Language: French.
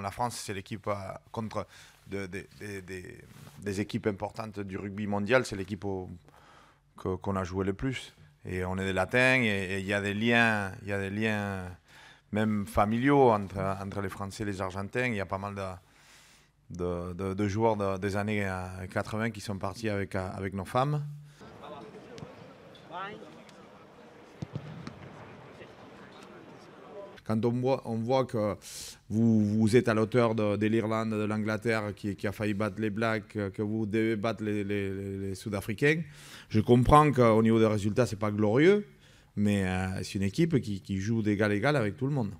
La France, c'est l'équipe euh, contre des équipes importantes du rugby mondial, c'est l'équipe qu'on a joué le plus. Et on est des latins et il y a des liens, y des liens même familiaux entre, les Français et les Argentins. Il y a pas mal de, joueurs des années 80 euh, qui sont partis avec, euh, avec nos femmes. quand on voit, que vous, êtes à l'auteur de, l'Irlande, de l'Angleterre, qui, a failli battre les Blacks, que vous devez battre les, Sud-Africains, je comprends qu'au niveau des résultats, ce n'est pas glorieux, mais euh, c'est une équipe qui, qui joue d'égal égal avec tout le monde.